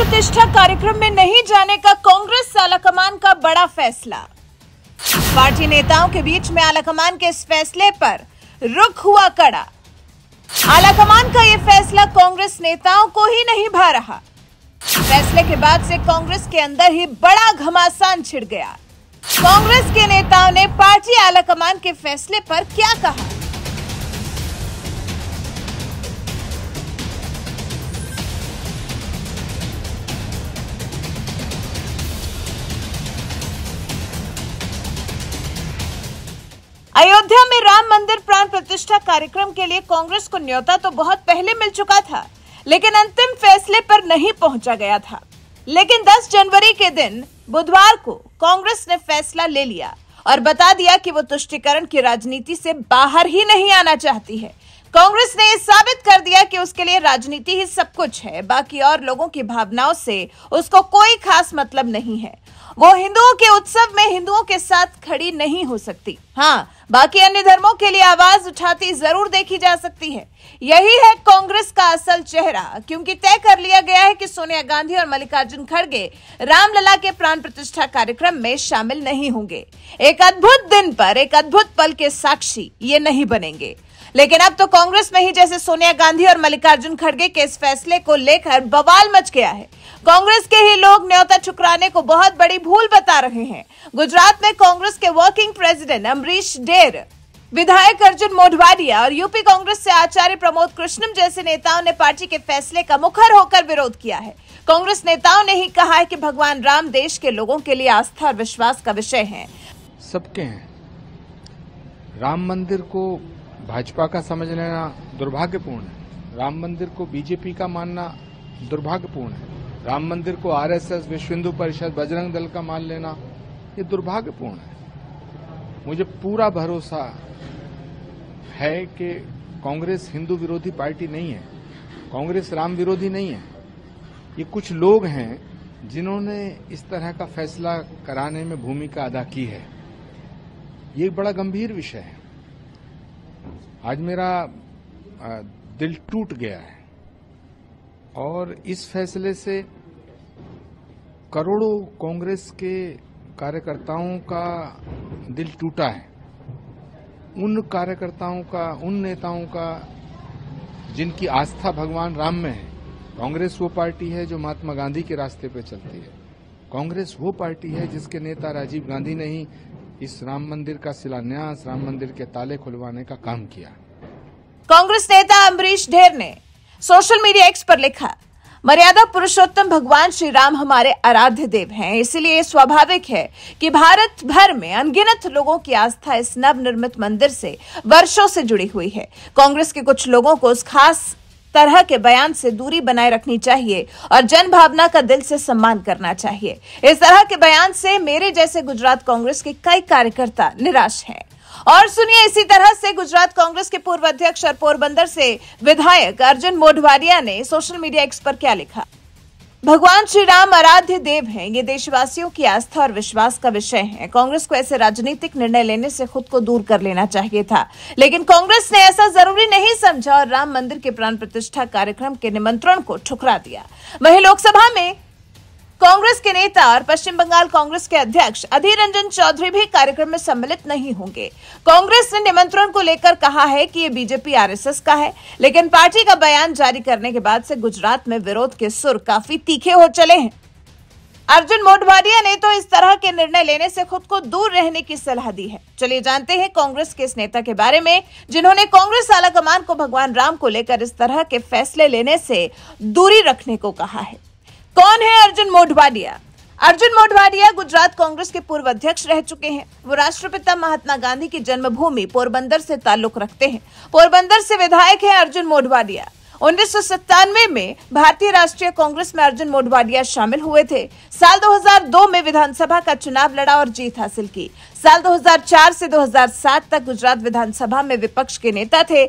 प्रतिष्ठा कार्यक्रम में नहीं जाने का कांग्रेस आलाकमान का बड़ा फैसला पार्टी नेताओं के बीच में आलाकमान के इस फैसले पर रुख हुआ कड़ा आलाकमान का ये फैसला कांग्रेस नेताओं को ही नहीं भा रहा फैसले के बाद से कांग्रेस के अंदर ही बड़ा घमासान छिड़ गया कांग्रेस के नेताओं ने पार्टी आलाकमान के फैसले पर क्या कहा अयोध्या में राम मंदिर प्राण प्रतिष्ठा कार्यक्रम के लिए कांग्रेस को न्योता तो बहुत पहले मिल चुका था लेकिन अंतिम फैसले पर नहीं पहुंचा गया था लेकिन 10 जनवरी के दिन बुधवार को कांग्रेस ने फैसला ले लिया और बता दिया कि वो तुष्टिकरण की राजनीति से बाहर ही नहीं आना चाहती है कांग्रेस ने साबित कर दिया कि उसके लिए राजनीति ही सब कुछ है बाकी और लोगों की भावनाओं से उसको कोई खास मतलब नहीं है वो हिंदुओं के उत्सव में हिंदुओं के साथ खड़ी नहीं हो सकती हाँ बाकी अन्य धर्मों के लिए आवाज उठाती जरूर देखी जा सकती है यही है कांग्रेस का असल चेहरा क्योंकि तय कर लिया गया है कि सोनिया गांधी और मल्लिकार्जुन खड़गे रामलला के प्राण प्रतिष्ठा कार्यक्रम में शामिल नहीं होंगे एक अद्भुत दिन पर एक अद्भुत पल के साक्षी ये नहीं बनेंगे लेकिन अब तो कांग्रेस में ही जैसे सोनिया गांधी और मल्लिकार्जुन खड़गे के इस फैसले को लेकर बवाल मच गया है कांग्रेस के ही लोग न्योता ठुकराने को बहुत बड़ी भूल बता रहे हैं गुजरात में कांग्रेस के वर्किंग प्रेसिडेंट अमरीश डेर विधायक अर्जुन मोढवाडिया और यूपी कांग्रेस से आचार्य प्रमोद कृष्णम जैसे नेताओं ने पार्टी के फैसले का मुखर होकर विरोध किया है कांग्रेस नेताओं ने ही कहा है कि भगवान राम देश के लोगों के लिए आस्था और विश्वास का विषय है सबके हैं राम मंदिर को भाजपा का समझ लेना दुर्भाग्यपूर्ण है राम मंदिर को बीजेपी का मानना दुर्भाग्यपूर्ण है राम मंदिर को आरएसएस विश्व हिंदू परिषद बजरंग दल का मान लेना ये दुर्भाग्यपूर्ण है मुझे पूरा भरोसा है कि कांग्रेस हिंदू विरोधी पार्टी नहीं है कांग्रेस राम विरोधी नहीं है ये कुछ लोग हैं जिन्होंने इस तरह का फैसला कराने में भूमिका अदा की है ये बड़ा गंभीर विषय है आज मेरा दिल टूट गया है और इस फैसले से करोड़ों कांग्रेस के कार्यकर्ताओं का दिल टूटा है उन कार्यकर्ताओं का उन नेताओं का जिनकी आस्था भगवान राम में है कांग्रेस वो पार्टी है जो महात्मा गांधी के रास्ते पे चलती है कांग्रेस वो पार्टी है जिसके नेता राजीव गांधी नहीं इस राम मंदिर का शिलान्यास राम मंदिर के ताले खुलवाने का काम किया कांग्रेस नेता अम्बरीश ढेर ने सोशल मीडिया एक्स पर लिखा मर्यादा पुरुषोत्तम भगवान श्री राम हमारे आराध्य देव हैं इसलिए स्वाभाविक है कि भारत भर में अनगिनत लोगों की आस्था इस नव निर्मित मंदिर से वर्षों से जुड़ी हुई है कांग्रेस के कुछ लोगों को उस खास तरह के बयान से दूरी बनाए रखनी चाहिए और जन भावना का दिल से सम्मान करना चाहिए इस तरह के बयान से मेरे जैसे गुजरात कांग्रेस के कई कार्यकर्ता निराश हैं और सुनिए इसी तरह से गुजरात कांग्रेस के पूर्व अध्यक्ष और पोरबंदर से विधायक अर्जुन मोडवारिया ने सोशल मीडिया एक्स पर क्या लिखा भगवान श्री राम आराध्य देव हैं ये देशवासियों की आस्था और विश्वास का विषय है कांग्रेस को ऐसे राजनीतिक निर्णय लेने से खुद को दूर कर लेना चाहिए था लेकिन कांग्रेस ने ऐसा जरूरी नहीं समझा और राम मंदिर के प्राण प्रतिष्ठा कार्यक्रम के निमंत्रण को ठुकरा दिया वहीं लोकसभा में कांग्रेस के नेता और पश्चिम बंगाल कांग्रेस के अध्यक्ष अधीर रंजन चौधरी भी कार्यक्रम में सम्मिलित नहीं होंगे कांग्रेस ने निमंत्रण को लेकर कहा है कि ये बीजेपी आरएसएस का है लेकिन पार्टी का बयान जारी करने के बाद से गुजरात में विरोध के सुर काफी तीखे हो चले हैं अर्जुन मोटवाड़िया ने तो इस तरह के निर्णय लेने से खुद को दूर रहने की सलाह दी है चलिए जानते हैं कांग्रेस के इस नेता के बारे में जिन्होंने कांग्रेस कमान को भगवान राम को लेकर इस तरह के फैसले लेने से दूरी रखने को कहा है कौन है अर्जुन मोढवाडिया अर्जुन मोढवाडिया गुजरात कांग्रेस के पूर्व अध्यक्ष रह चुके हैं वो राष्ट्रपिता महात्मा गांधी की जन्मभूमि पोरबंदर से ताल्लुक रखते हैं पोरबंदर से विधायक है अर्जुन मोढवाडिया उन्नीस में भारतीय राष्ट्रीय कांग्रेस में अर्जुन मोढवाडिया शामिल हुए थे साल 2002 में विधानसभा का चुनाव लड़ा और जीत हासिल की साल 2004 से 2007 तक गुजरात विधानसभा में विपक्ष के नेता थे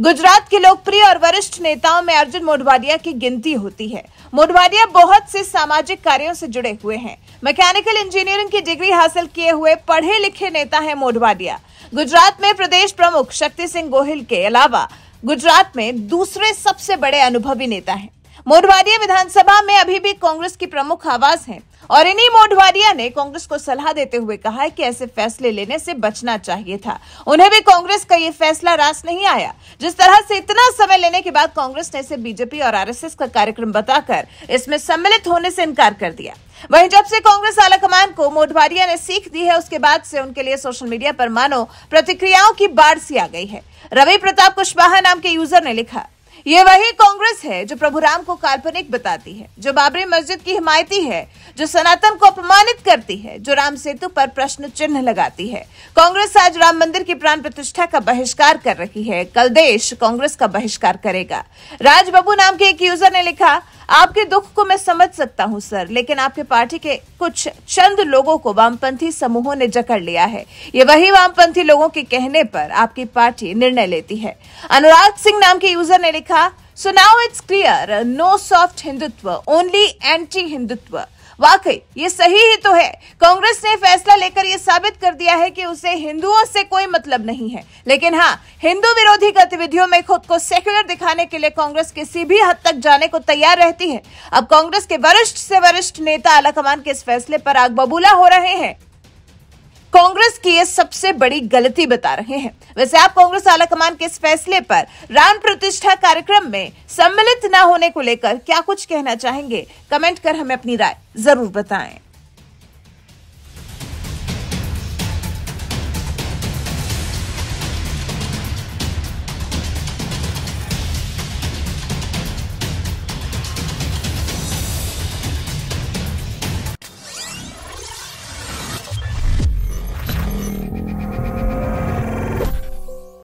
गुजरात के लोकप्रिय और वरिष्ठ नेताओं में अर्जुन मोडवाडिया की गिनती होती है मोडवाडिया बहुत से सामाजिक कार्यों से जुड़े हुए हैं मैकेनिकल इंजीनियरिंग की डिग्री हासिल किए हुए पढ़े लिखे नेता हैं मोडवाडिया गुजरात में प्रदेश प्रमुख शक्ति सिंह गोहिल के अलावा गुजरात में दूसरे सबसे बड़े अनुभवी नेता है मोडवाडिया विधानसभा में अभी भी कांग्रेस की प्रमुख आवाज है और इन्हीं मोढवाड़िया ने कांग्रेस को सलाह देते हुए कहा है कि ऐसे फैसले लेने से बचना चाहिए था उन्हें भी कांग्रेस का ये फैसला रास नहीं आया जिस तरह से इतना समय लेने के बाद कांग्रेस ने इसे बीजेपी और आरएसएस का कार्यक्रम बताकर इसमें सम्मिलित होने से इनकार कर दिया वहीं जब से कांग्रेस आलाकमान को मोटवाड़िया ने सीख दी है उसके बाद से उनके लिए सोशल मीडिया पर मानो प्रतिक्रियाओं की बाढ़ सी आ गई है रवि प्रताप कुशवाहा नाम के यूजर ने लिखा ये वही कांग्रेस है जो राम को काल्पनिक बताती है जो बाबरी मस्जिद की हिमायती है जो सनातन को अपमानित करती है जो राम सेतु पर प्रश्न चिन्ह लगाती है कांग्रेस आज राम मंदिर की प्राण प्रतिष्ठा का बहिष्कार कर रही है कल देश कांग्रेस का बहिष्कार करेगा राजबू नाम के एक यूजर ने लिखा आपके दुख को मैं समझ सकता हूं सर लेकिन आपके पार्टी के कुछ चंद लोगों को वामपंथी समूहों ने जकड़ लिया है ये वही वामपंथी लोगों के कहने पर आपकी पार्टी निर्णय लेती है अनुराग सिंह नाम के यूजर ने लिखा so now it's clear no soft Hindutva only anti Hindutva वाकई ये सही ही तो है कांग्रेस ने फैसला लेकर यह साबित कर दिया है कि उसे हिंदुओं से कोई मतलब नहीं है लेकिन हाँ हिंदू विरोधी गतिविधियों में खुद को सेक्युलर दिखाने के लिए कांग्रेस किसी भी हद तक जाने को तैयार रहती है अब कांग्रेस के वरिष्ठ से वरिष्ठ नेता कमान के इस फैसले पर आग बबूला हो रहे हैं कांग्रेस की ये सबसे बड़ी गलती बता रहे हैं वैसे आप कांग्रेस आलाकमान के इस फैसले पर राम प्रतिष्ठा कार्यक्रम में सम्मिलित न होने को लेकर क्या कुछ कहना चाहेंगे कमेंट कर हमें अपनी राय जरूर बताएं